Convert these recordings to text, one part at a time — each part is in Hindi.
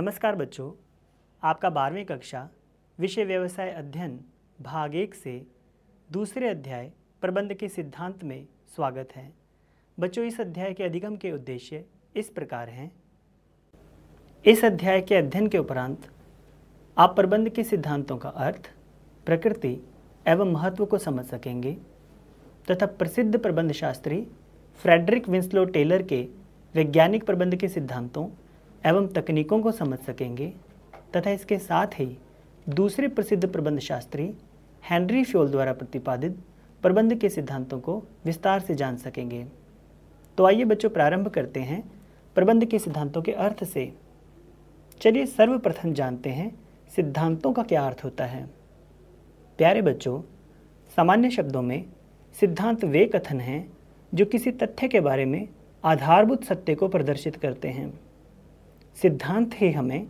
नमस्कार बच्चों आपका बारहवीं कक्षा विषय व्यवसाय अध्ययन भाग एक से दूसरे अध्याय प्रबंध के सिद्धांत में स्वागत है बच्चों इस अध्याय के अधिगम के उद्देश्य इस प्रकार हैं इस अध्याय के अध्ययन के उपरांत आप प्रबंध के सिद्धांतों का अर्थ प्रकृति एवं महत्व को समझ सकेंगे तथा प्रसिद्ध प्रबंध शास्त्री फ्रेडरिक विंस्लो टेलर के वैज्ञानिक प्रबंध के सिद्धांतों एवं तकनीकों को समझ सकेंगे तथा इसके साथ ही दूसरे प्रसिद्ध प्रबंध शास्त्री हैंनरी फ्योल द्वारा प्रतिपादित प्रबंध के सिद्धांतों को विस्तार से जान सकेंगे तो आइए बच्चों प्रारंभ करते हैं प्रबंध के सिद्धांतों के अर्थ से चलिए सर्वप्रथम जानते हैं सिद्धांतों का क्या अर्थ होता है प्यारे बच्चों सामान्य शब्दों में सिद्धांत वे कथन हैं जो किसी तथ्य के बारे में आधारभूत सत्य को प्रदर्शित करते हैं सिद्धांत ही हमें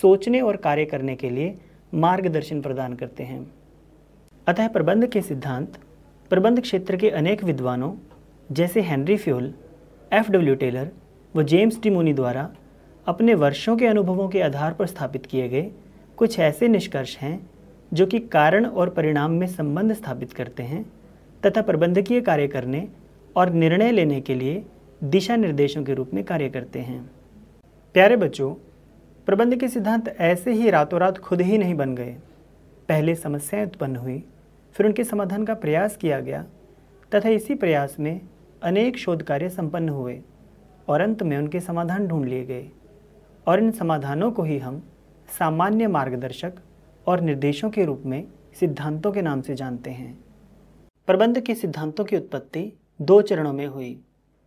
सोचने और कार्य करने के लिए मार्गदर्शन प्रदान करते हैं अतः प्रबंध के सिद्धांत प्रबंध क्षेत्र के अनेक विद्वानों जैसे हेनरी फ्यूल एफ डब्ल्यू टेलर व जेम्स टिमोनी द्वारा अपने वर्षों के अनुभवों के आधार पर स्थापित किए गए कुछ ऐसे निष्कर्ष हैं जो कि कारण और परिणाम में संबंध स्थापित करते हैं तथा प्रबंधकीय कार्य करने और निर्णय लेने के लिए दिशा निर्देशों के रूप में कार्य करते हैं प्यारे बच्चों प्रबंध के सिद्धांत ऐसे ही रातों रात खुद ही नहीं बन गए पहले समस्याएं उत्पन्न हुई फिर उनके समाधान का प्रयास किया गया तथा इसी प्रयास में अनेक शोध कार्य संपन्न हुए और अंत में उनके समाधान ढूंढ लिए गए और इन समाधानों को ही हम सामान्य मार्गदर्शक और निर्देशों के रूप में सिद्धांतों के नाम से जानते हैं प्रबंध के सिद्धांतों की उत्पत्ति दो चरणों में हुई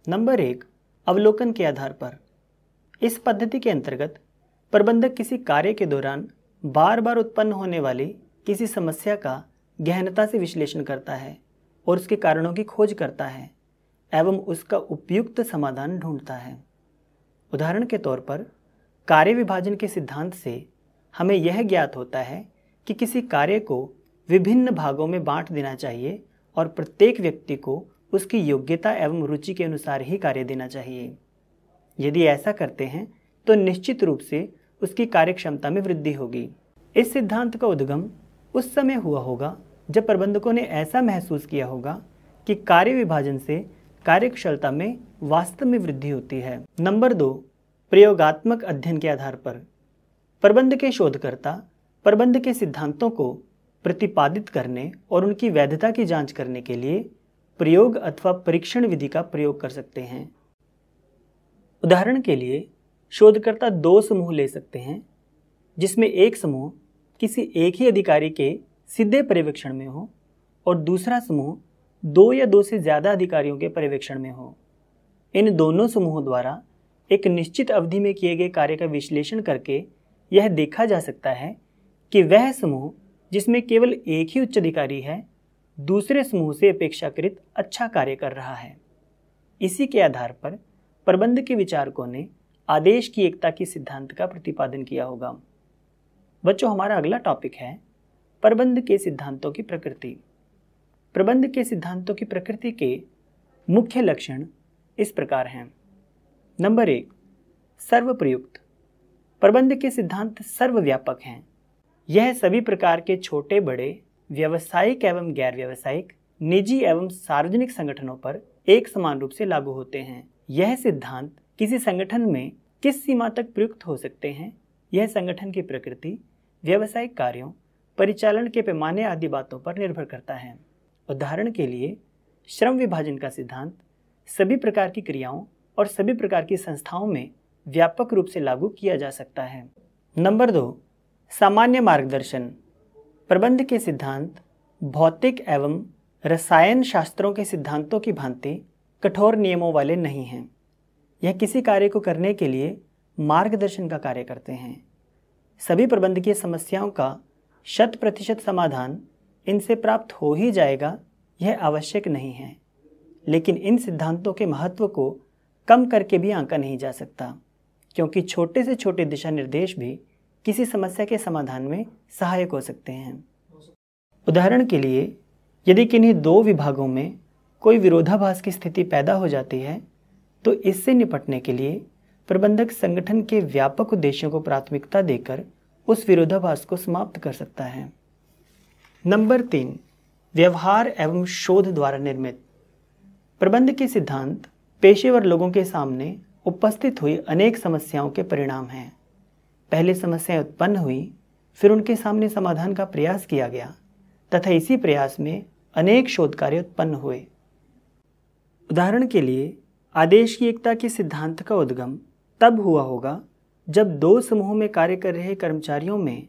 नंबर एक अवलोकन के आधार पर इस पद्धति के अंतर्गत प्रबंधक किसी कार्य के दौरान बार बार उत्पन्न होने वाली किसी समस्या का गहनता से विश्लेषण करता है और उसके कारणों की खोज करता है एवं उसका उपयुक्त समाधान ढूंढता है उदाहरण के तौर पर कार्य विभाजन के सिद्धांत से हमें यह ज्ञात होता है कि किसी कार्य को विभिन्न भागों में बांट देना चाहिए और प्रत्येक व्यक्ति को उसकी योग्यता एवं रुचि के अनुसार ही कार्य देना चाहिए यदि ऐसा करते हैं तो निश्चित रूप से उसकी कार्यक्षमता में वृद्धि होगी इस सिद्धांत का उद्गम उस समय हुआ होगा जब प्रबंधकों ने ऐसा महसूस किया होगा कि कार्य विभाजन से कार्यक्षलता में वास्तव में वृद्धि होती है नंबर दो प्रयोगात्मक अध्ययन के आधार पर प्रबंध के शोधकर्ता प्रबंध के सिद्धांतों को प्रतिपादित करने और उनकी वैधता की जांच करने के लिए प्रयोग अथवा परीक्षण विधि का प्रयोग कर सकते हैं उदाहरण के लिए शोधकर्ता दो समूह ले सकते हैं जिसमें एक समूह किसी एक ही अधिकारी के सीधे पर्यवेक्षण में हो और दूसरा समूह दो या दो से ज़्यादा अधिकारियों के पर्यवेक्षण में हो इन दोनों समूहों द्वारा एक निश्चित अवधि में किए गए कार्य का विश्लेषण करके यह देखा जा सकता है कि वह समूह जिसमें केवल एक ही उच्च अधिकारी है दूसरे समूह से अपेक्षाकृत अच्छा कार्य कर रहा है इसी के आधार पर प्रबंध के विचारकों ने आदेश की एकता की सिद्धांत का प्रतिपादन किया होगा बच्चों हमारा अगला टॉपिक है प्रबंध के सिद्धांतों की प्रकृति प्रबंध के सिद्धांतों की प्रकृति के मुख्य लक्षण इस प्रकार हैं नंबर एक सर्वप्रयुक्त प्रबंध के सिद्धांत सर्वव्यापक हैं यह सभी प्रकार के छोटे बड़े व्यावसायिक एवं गैर व्यवसायिक निजी एवं सार्वजनिक संगठनों पर एक समान रूप से लागू होते हैं यह सिद्धांत किसी संगठन में किस सीमा तक प्रयुक्त हो सकते हैं यह संगठन की प्रकृति व्यावसायिक कार्यों परिचालन के पैमाने आदि बातों पर निर्भर करता है उदाहरण के लिए श्रम विभाजन का सिद्धांत सभी प्रकार की क्रियाओं और सभी प्रकार की संस्थाओं में व्यापक रूप से लागू किया जा सकता है नंबर दो सामान्य मार्गदर्शन प्रबंध के सिद्धांत भौतिक एवं रसायन शास्त्रों के सिद्धांतों की भांति कठोर नियमों वाले नहीं हैं यह किसी कार्य को करने के लिए मार्गदर्शन का कार्य करते हैं सभी प्रबंधकीय समस्याओं का शत प्रतिशत समाधान इनसे प्राप्त हो ही जाएगा यह आवश्यक नहीं है लेकिन इन सिद्धांतों के महत्व को कम करके भी आंका नहीं जा सकता क्योंकि छोटे से छोटे दिशा निर्देश भी किसी समस्या के समाधान में सहायक हो सकते हैं उदाहरण के लिए यदि किन्हीं दो विभागों में कोई विरोधाभास की स्थिति पैदा हो जाती है तो इससे निपटने के लिए प्रबंधक संगठन के व्यापक उद्देश्यों को प्राथमिकता देकर उस विरोधाभास को समाप्त कर सकता है नंबर तीन व्यवहार एवं शोध द्वारा निर्मित प्रबंध के सिद्धांत पेशेवर लोगों के सामने उपस्थित हुई अनेक समस्याओं के परिणाम हैं पहले समस्याएं उत्पन्न हुई फिर उनके सामने समाधान का प्रयास किया गया तथा इसी प्रयास में अनेक शोध कार्य उत्पन्न हुए उदाहरण के लिए आदेश की एकता के सिद्धांत का उद्गम तब हुआ होगा जब दो समूह में कार्य कर रहे कर्मचारियों में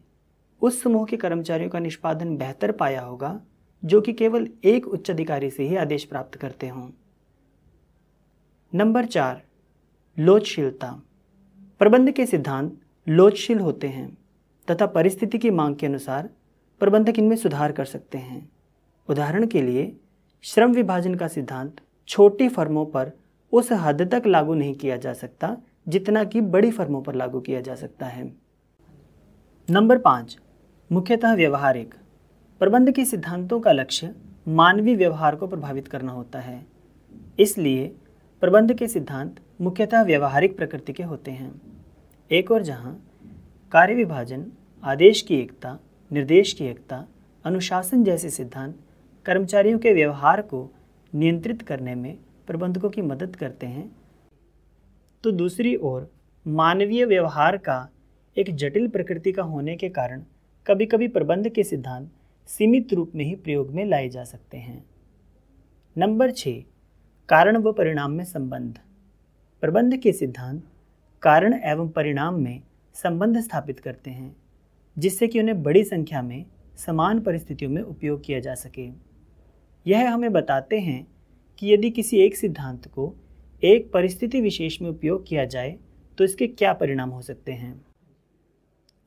उस समूह के कर्मचारियों का निष्पादन बेहतर पाया होगा जो कि केवल एक उच्च अधिकारी से ही आदेश प्राप्त करते हों नंबर चार लोचशीलता प्रबंध के सिद्धांत लोचशील होते हैं तथा परिस्थिति की मांग के अनुसार प्रबंधक इनमें सुधार कर सकते हैं उदाहरण के लिए श्रम विभाजन का सिद्धांत छोटी फर्मों पर उस हद तक लागू नहीं किया जा सकता जितना कि बड़ी फर्मों पर लागू किया जा सकता है नंबर पाँच मुख्यतः व्यवहारिक प्रबंध के सिद्धांतों का लक्ष्य मानवीय व्यवहार को प्रभावित करना होता है इसलिए प्रबंध के सिद्धांत मुख्यतः व्यवहारिक प्रकृति के होते हैं एक और जहाँ कार्य विभाजन आदेश की एकता निर्देश की एकता अनुशासन जैसे सिद्धांत कर्मचारियों के व्यवहार को नियंत्रित करने में प्रबंधकों की मदद करते हैं तो दूसरी ओर मानवीय व्यवहार का एक जटिल प्रकृति का होने के कारण कभी कभी प्रबंध के सिद्धांत सीमित रूप में ही प्रयोग में लाए जा सकते हैं नंबर छः कारण व परिणाम में संबंध प्रबंध के सिद्धांत कारण एवं परिणाम में संबंध स्थापित करते हैं जिससे कि उन्हें बड़ी संख्या में समान परिस्थितियों में उपयोग किया जा सके यह हमें बताते हैं कि यदि किसी एक सिद्धांत को एक परिस्थिति विशेष में उपयोग किया जाए तो इसके क्या परिणाम हो सकते हैं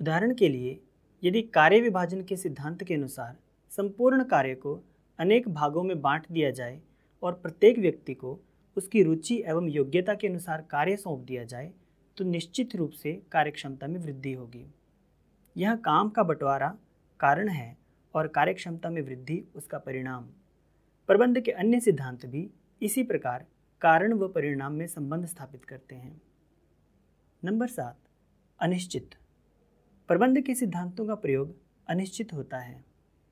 उदाहरण के लिए यदि कार्य विभाजन के सिद्धांत के अनुसार संपूर्ण कार्य को अनेक भागों में बांट दिया जाए और प्रत्येक व्यक्ति को उसकी रुचि एवं योग्यता के अनुसार कार्य सौंप दिया जाए तो निश्चित रूप से कार्यक्षमता में वृद्धि होगी यह काम का बंटवारा कारण है और कार्यक्षमता में वृद्धि उसका परिणाम प्रबंध के अन्य सिद्धांत भी इसी प्रकार कारण व परिणाम में संबंध स्थापित करते हैं नंबर सात अनिश्चित प्रबंध के सिद्धांतों का प्रयोग अनिश्चित होता है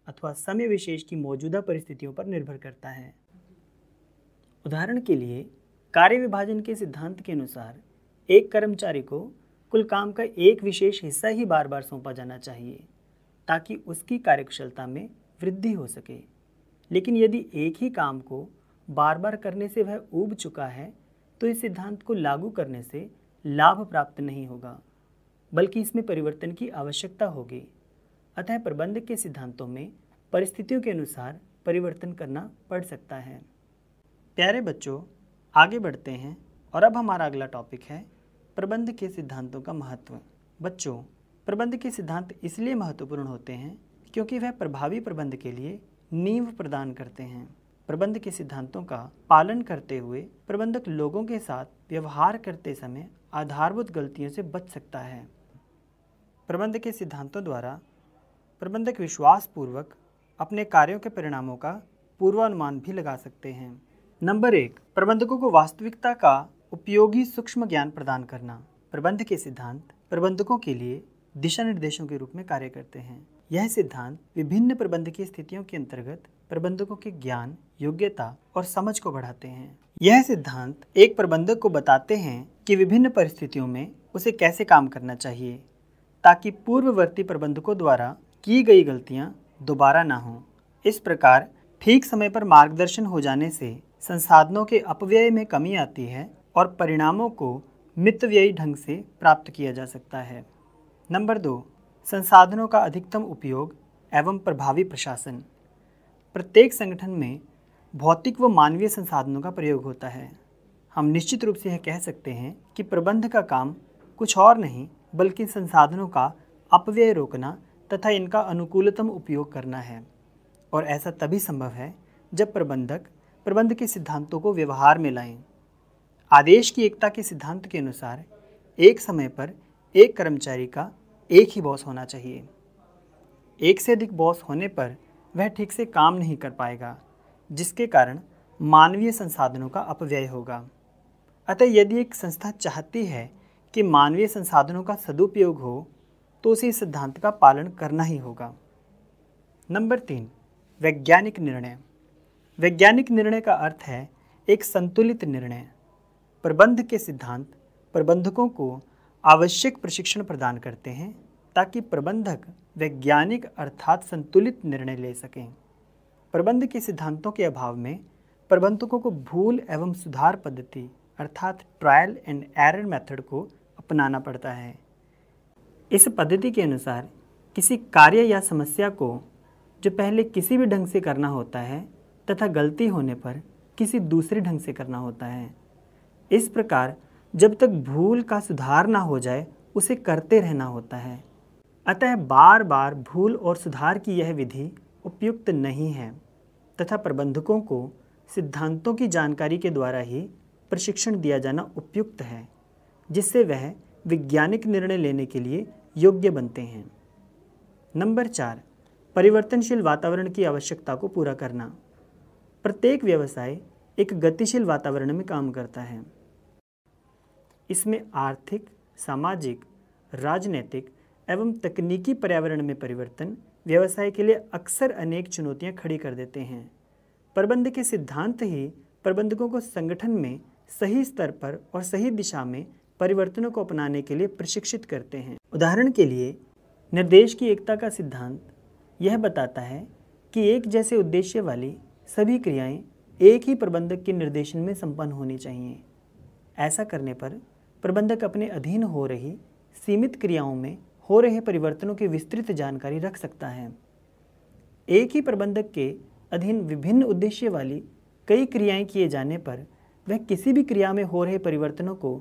अथवा समय विशेष की मौजूदा परिस्थितियों पर निर्भर करता है उदाहरण के लिए कार्य विभाजन के सिद्धांत के अनुसार एक कर्मचारी को कुल काम का एक विशेष हिस्सा ही बार बार सौंपा जाना चाहिए ताकि उसकी कार्यकुशलता में वृद्धि हो सके लेकिन यदि एक ही काम को बार बार करने से वह उब चुका है तो इस सिद्धांत को लागू करने से लाभ प्राप्त नहीं होगा बल्कि इसमें परिवर्तन की आवश्यकता होगी अतः प्रबंध के सिद्धांतों में परिस्थितियों के अनुसार परिवर्तन करना पड़ सकता है प्यारे बच्चों आगे बढ़ते हैं और अब हमारा अगला टॉपिक है प्रबंध के सिद्धांतों का महत्व बच्चों प्रबंध के सिद्धांत इसलिए महत्वपूर्ण होते हैं क्योंकि वह प्रभावी प्रबंध के लिए नींव प्रदान करते हैं प्रबंध के सिद्धांतों का पालन करते हुए प्रबंधक लोगों के साथ व्यवहार करते समय आधारभूत गलतियों से बच सकता है प्रबंध के सिद्धांतों द्वारा प्रबंधक विश्वासपूर्वक अपने कार्यों के परिणामों का पूर्वानुमान भी लगा सकते हैं नंबर एक प्रबंधकों को वास्तविकता का उपयोगी सूक्ष्म ज्ञान प्रदान करना प्रबंध के सिद्धांत प्रबंधकों के लिए दिशा निर्देशों के रूप में कार्य करते हैं यह सिद्धांत विभिन्न प्रबंधकीय स्थितियों के अंतर्गत प्रबंधकों के ज्ञान योग्यता और समझ को बढ़ाते हैं यह सिद्धांत एक प्रबंधक को बताते हैं कि विभिन्न परिस्थितियों में उसे कैसे काम करना चाहिए ताकि पूर्ववर्ती प्रबंधकों द्वारा की गई गलतियां दोबारा ना हों इस प्रकार ठीक समय पर मार्गदर्शन हो जाने से संसाधनों के अपव्यय में कमी आती है और परिणामों को मितव्ययी ढंग से प्राप्त किया जा सकता है नंबर दो संसाधनों का अधिकतम उपयोग एवं प्रभावी प्रशासन प्रत्येक संगठन में भौतिक व मानवीय संसाधनों का प्रयोग होता है हम निश्चित रूप से यह कह सकते हैं कि प्रबंध का काम कुछ और नहीं बल्कि संसाधनों का अपव्यय रोकना तथा इनका अनुकूलतम उपयोग करना है और ऐसा तभी संभव है जब प्रबंधक प्रबंध के सिद्धांतों को व्यवहार में लाएं। आदेश की एकता के सिद्धांत के अनुसार एक समय पर एक कर्मचारी का एक ही बॉस होना चाहिए एक से अधिक बॉस होने पर वह ठीक से काम नहीं कर पाएगा जिसके कारण मानवीय संसाधनों का अपव्यय होगा अतः यदि एक संस्था चाहती है कि मानवीय संसाधनों का सदुपयोग हो तो उसे इस सिद्धांत का पालन करना ही होगा नंबर तीन वैज्ञानिक निर्णय वैज्ञानिक निर्णय का अर्थ है एक संतुलित निर्णय प्रबंध के सिद्धांत प्रबंधकों को आवश्यक प्रशिक्षण प्रदान करते हैं ताकि प्रबंधक वैज्ञानिक अर्थात संतुलित निर्णय ले सकें प्रबंध के सिद्धांतों के अभाव में प्रबंधकों को भूल एवं सुधार पद्धति अर्थात ट्रायल एंड एरर मेथड को अपनाना पड़ता है इस पद्धति के अनुसार किसी कार्य या समस्या को जो पहले किसी भी ढंग से करना होता है तथा गलती होने पर किसी दूसरे ढंग से करना होता है इस प्रकार जब तक भूल का सुधार ना हो जाए उसे करते रहना होता है अतः बार बार भूल और सुधार की यह विधि उपयुक्त नहीं है तथा प्रबंधकों को सिद्धांतों की जानकारी के द्वारा ही प्रशिक्षण दिया जाना उपयुक्त है जिससे वह वैज्ञानिक निर्णय लेने के लिए योग्य बनते हैं नंबर चार परिवर्तनशील वातावरण की आवश्यकता को पूरा करना प्रत्येक व्यवसाय एक गतिशील वातावरण में काम करता है इसमें आर्थिक सामाजिक राजनीतिक एवं तकनीकी पर्यावरण में परिवर्तन व्यवसाय के लिए अक्सर अनेक चुनौतियां खड़ी कर देते हैं प्रबंध के सिद्धांत ही प्रबंधकों को संगठन में सही स्तर पर और सही दिशा में परिवर्तनों को अपनाने के लिए प्रशिक्षित करते हैं उदाहरण के लिए निर्देश की एकता का सिद्धांत यह बताता है कि एक जैसे उद्देश्य वाली सभी क्रियाएं एक ही प्रबंधक के निर्देशन में संपन्न होनी चाहिए ऐसा करने पर प्रबंधक अपने अधीन हो रही सीमित क्रियाओं में हो रहे परिवर्तनों की विस्तृत जानकारी रख सकता है एक ही प्रबंधक के अधीन विभिन्न उद्देश्य वाली कई क्रियाएं किए जाने पर वह किसी भी क्रिया में हो रहे परिवर्तनों को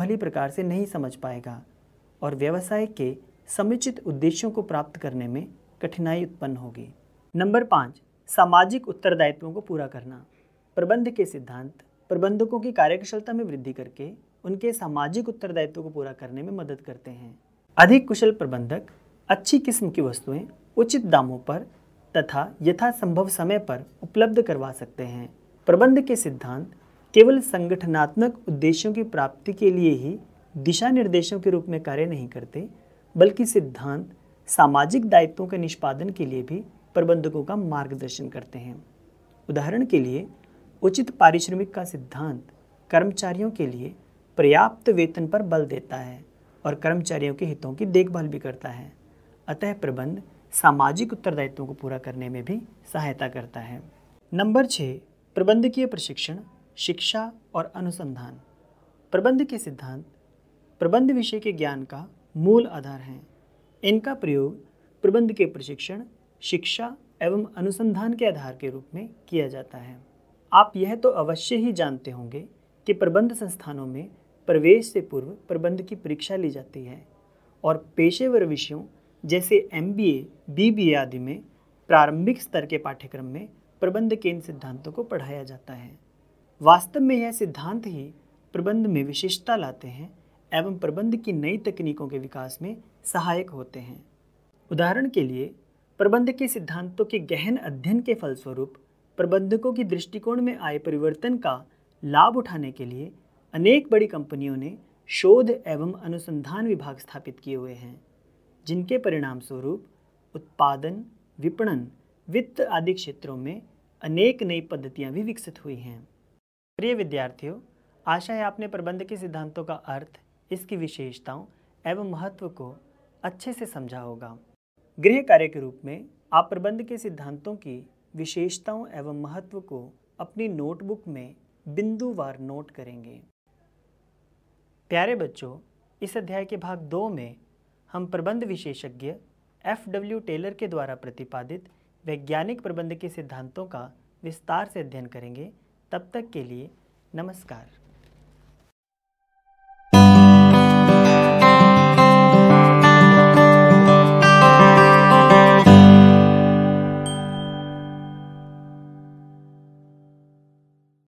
भली प्रकार से नहीं समझ पाएगा और व्यवसाय के समुचित उद्देश्यों को प्राप्त करने में कठिनाई उत्पन्न होगी नंबर पाँच सामाजिक उत्तरदायित्वों को पूरा करना प्रबंध के सिद्धांत प्रबंधकों की कार्यकुशलता में वृद्धि करके उनके सामाजिक उत्तरदायित्व को पूरा करने में मदद करते हैं अधिक कुशल प्रबंधक अच्छी किस्म की वस्तुएं उचित दामों पर तथा यथासंभव समय पर उपलब्ध करवा सकते हैं प्रबंध के सिद्धांत केवल संगठनात्मक उद्देश्यों की प्राप्ति के लिए ही दिशा निर्देशों के रूप में कार्य नहीं करते बल्कि सिद्धांत सामाजिक दायित्वों के निष्पादन के लिए भी प्रबंधकों का मार्गदर्शन करते हैं उदाहरण के लिए उचित पारिश्रमिक का सिद्धांत कर्मचारियों के लिए पर्याप्त वेतन पर बल देता है और कर्मचारियों के हितों की देखभाल भी करता है अतः प्रबंध सामाजिक उत्तरदायित्वों को पूरा करने में भी सहायता करता है नंबर छः प्रबंधकीय प्रशिक्षण शिक्षा और अनुसंधान प्रबंध के सिद्धांत प्रबंध विषय के ज्ञान का मूल आधार हैं इनका प्रयोग प्रबंध के प्रशिक्षण शिक्षा एवं अनुसंधान के आधार के रूप में किया जाता है आप यह तो अवश्य ही जानते होंगे कि प्रबंध संस्थानों में प्रवेश से पूर्व प्रबंध की परीक्षा ली जाती है और पेशेवर विषयों जैसे एम बी आदि में प्रारंभिक स्तर के पाठ्यक्रम में प्रबंध के इन सिद्धांतों को पढ़ाया जाता है वास्तव में यह सिद्धांत ही प्रबंध में विशेषता लाते हैं एवं प्रबंध की नई तकनीकों के विकास में सहायक होते हैं उदाहरण के लिए प्रबंध के सिद्धांतों के गहन अध्ययन के फलस्वरूप प्रबंधकों की दृष्टिकोण में आए परिवर्तन का लाभ उठाने के लिए अनेक बड़ी कंपनियों ने शोध एवं अनुसंधान विभाग स्थापित किए हुए हैं जिनके परिणाम स्वरूप उत्पादन विपणन वित्त आदि क्षेत्रों में अनेक नई पद्धतियाँ भी विकसित हुई हैं प्रिय विद्यार्थियों आशा है आपने प्रबंध के सिद्धांतों का अर्थ इसकी विशेषताओं एवं महत्व को अच्छे से समझा होगा गृह कार्य के रूप में आप प्रबंध के सिद्धांतों की विशेषताओं एवं महत्व को अपनी नोटबुक में बिंदुवार नोट करेंगे प्यारे बच्चों इस अध्याय के भाग दो में हम प्रबंध विशेषज्ञ एफ डब्ल्यू टेलर के द्वारा प्रतिपादित वैज्ञानिक प्रबंध के सिद्धांतों का विस्तार से अध्ययन करेंगे तब तक के लिए नमस्कार